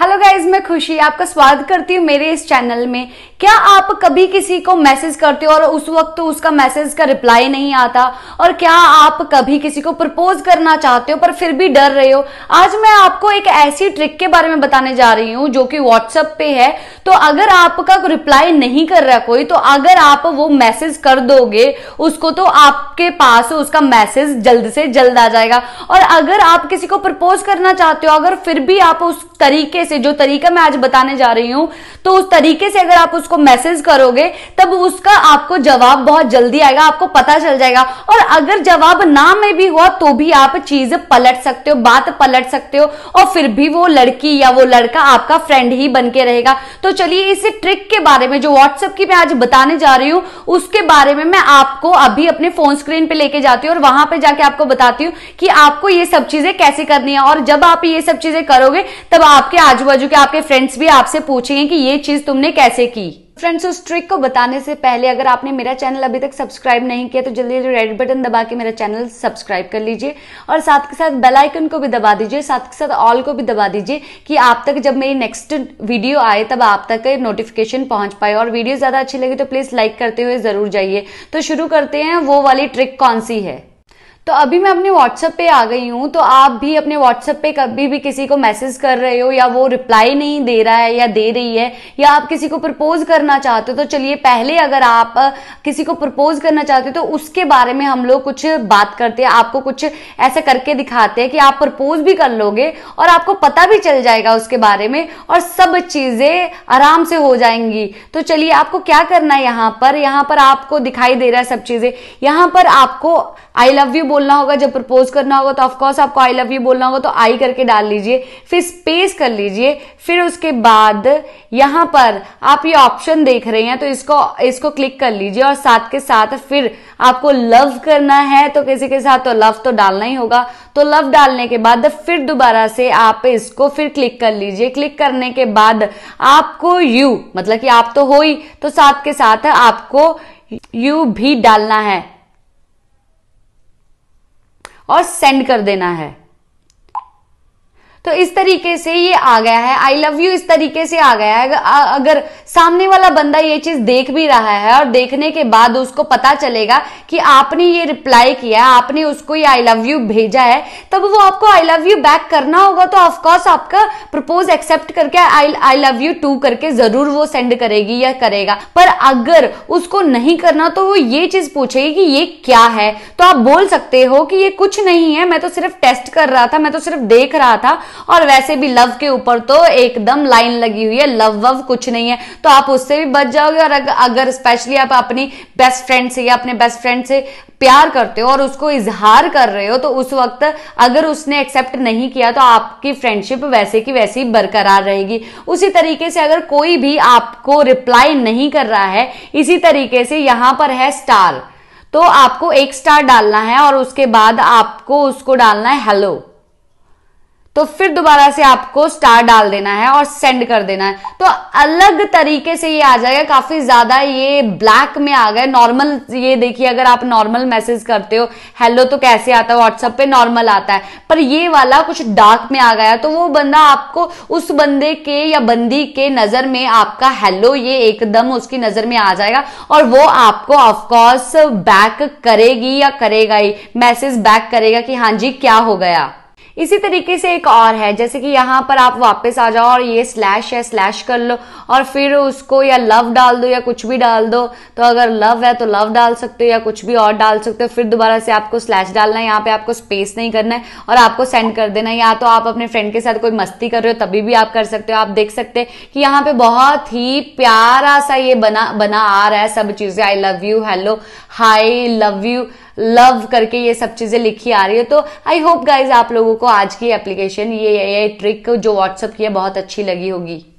hello guys मैं खुशी आपका स्वागत करती हूँ मेरे इस चैनल में क्या आप कभी किसी को मैसेज करते हो और उस वक्त तो उसका मैसेज का रिप्लाई नहीं आता और क्या आप कभी किसी को प्रपोज करना चाहते हो पर फिर भी डर रहे हो आज मैं आपको एक ऐसी ट्रिक के बारे में बताने जा रही हूँ जो कि व्हाट्सएप पे है तो अगर आपका रिप्लाई नहीं कर रहा कोई तो अगर आप वो मैसेज कर दोगे उसको तो आपके पास उसका मैसेज जल्द से जल्द आ जाएगा और अगर आप किसी को प्रपोज करना चाहते हो अगर फिर भी आप उस तरीके तरीके से जो तरीका मैं आज बताने जा रही हूं तो उस तरीके से अगर आप उसको मैसेज करोगे तब उसका आपको जवाब बहुत जल्दी आएगा आपको पता चल जाएगा और अगर जवाब ना में भी हुआ तो भी आप चीज पलट सकते हो बात पलट सकते हो और फिर भी वो लड़की या वो लड़का आपका फ्रेंड ही बन के रहेगा तो चलिए इस ट्रिक के बारे में जो व्हाट्सएप की मैं आज बताने जा रही हूँ उसके बारे में मैं आपको अभी अपने फोन स्क्रीन पे लेके जाती हूँ और वहां पे जाके आपको बताती हूँ कि आपको ये सब चीजें कैसे करनी है और जब आप ये सब चीजें करोगे तब आपके आजू बाजू के आपके फ्रेंड्स भी आपसे पूछेंगे कि ये चीज तुमने कैसे की फ्रेंड्स उस ट्रिक को बताने से पहले अगर आपने मेरा चैनल अभी तक सब्सक्राइब नहीं किया तो जल्दी जल्दी रेड बटन दबा के मेरा चैनल सब्सक्राइब कर लीजिए और साथ के साथ बेल आइकन को भी दबा दीजिए साथ के साथ ऑल को भी दबा दीजिए कि आप तक जब मेरी नेक्स्ट वीडियो आए तब आप तक नोटिफिकेशन पहुंच पाए और वीडियो ज़्यादा अच्छी लगी तो प्लीज़ लाइक करते हुए ज़रूर जाइए तो शुरू करते हैं वो वाली ट्रिक कौन सी है तो अभी मैं अपने व्हाट्सएप पे आ गई हूँ तो आप भी अपने व्हाट्सएप पे कभी भी किसी को मैसेज कर रहे हो या वो रिप्लाई नहीं दे रहा है या दे रही है या आप किसी को प्रपोज करना चाहते हो तो चलिए पहले अगर आप किसी को प्रपोज करना चाहते हो तो उसके बारे में हम लोग कुछ बात करते हैं आपको कुछ ऐसा करके दिखाते हैं कि आप प्रपोज भी कर लोगे और आपको पता भी चल जाएगा उसके बारे में और सब चीजें आराम से हो जाएंगी तो चलिए आपको क्या करना है यहाँ पर यहाँ पर आपको दिखाई दे रहा है सब चीजें यहाँ पर आपको आई लव यू बोलना होगा जब प्रपोज करना होगा तो ऑफकोर्स आपको आई लव यू बोलना होगा तो आई करके डाल लीजिए फिर स्पेस कर लीजिए फिर उसके बाद यहां पर आप ये ऑप्शन देख रहे हैं तो इसको इसको क्लिक कर लीजिए और साथ के साथ फिर आपको लव करना है तो किसी के साथ तो लव तो डालना ही होगा तो लव डालने के बाद फिर दोबारा से आप इसको फिर क्लिक कर लीजिए क्लिक करने के बाद आपको यू मतलब कि आप तो हो ही तो साथ के साथ आपको यू भी डालना है और सेंड कर देना है तो इस तरीके से ये आ गया है आई लव यू इस तरीके से आ गया है अगर सामने वाला बंदा ये चीज देख भी रहा है और देखने के बाद उसको पता चलेगा कि आपने ये रिप्लाई किया आपने उसको ये आई लव यू भेजा है तब वो आपको आई लव यू बैक करना होगा तो ऑफकोर्स आपका प्रपोज एक्सेप्ट करके I I love you too करके जरूर वो सेंड करेगी या करेगा पर अगर उसको नहीं करना तो वो ये चीज पूछेगी कि ये क्या है तो आप बोल सकते हो कि ये कुछ नहीं है मैं तो सिर्फ टेस्ट कर रहा था मैं तो सिर्फ देख रहा था और वैसे भी लव के ऊपर तो एकदम लाइन लगी हुई है लव वव कुछ नहीं है तो आप उससे भी बच जाओगे और अगर स्पेशली आप अपनी बेस्ट फ्रेंड से या अपने बेस्ट फ्रेंड से प्यार करते हो और उसको इजहार कर रहे हो तो उस वक्त अगर उसने एक्सेप्ट नहीं किया तो आपकी फ्रेंडशिप वैसे की वैसी बरकरार रहेगी उसी तरीके से अगर कोई भी आपको रिप्लाई नहीं कर रहा है इसी तरीके से यहां पर है स्टार तो आपको एक स्टार डालना है और उसके बाद आपको उसको डालना है हेलो तो फिर दोबारा से आपको स्टार डाल देना है और सेंड कर देना है तो अलग तरीके से ये आ जाएगा काफी ज्यादा ये ब्लैक में आ गया नॉर्मल ये देखिए अगर आप नॉर्मल मैसेज करते हो हेलो तो कैसे आता है व्हाट्सएप पे नॉर्मल आता है पर ये वाला कुछ डार्क में आ गया तो वो बंदा आपको उस बंदे के या बंदी के नजर में आपका हेलो ये एकदम उसकी नजर में आ जाएगा और वो आपको ऑफकोर्स बैक करेगी या करेगा ही मैसेज बैक करेगा कि हाँ जी क्या हो गया इसी तरीके से एक और है जैसे कि यहाँ पर आप वापस आ जाओ और ये स्लैश है स्लैश कर लो और फिर उसको या लव डाल दो या कुछ भी डाल दो तो अगर लव है तो लव डाल सकते हो या कुछ भी और डाल सकते हो फिर दोबारा से आपको स्लैश डालना है यहाँ पे आपको स्पेस नहीं करना है और आपको सेंड कर देना है या तो आप अपने फ्रेंड के साथ कोई मस्ती कर रहे हो तभी भी आप कर सकते हो आप देख सकते हैं कि यहाँ पे बहुत ही प्यारा सा ये बना बना आ रहा है सब चीजें I love you hello hi love you love करके ये सब चीज़ें लिखी आ रही है तो आई होप गाइज आप लोगों को आज की एप्लीकेशन ये ये ट्रिक जो व्हाट्सअप की है बहुत अच्छी लगी होगी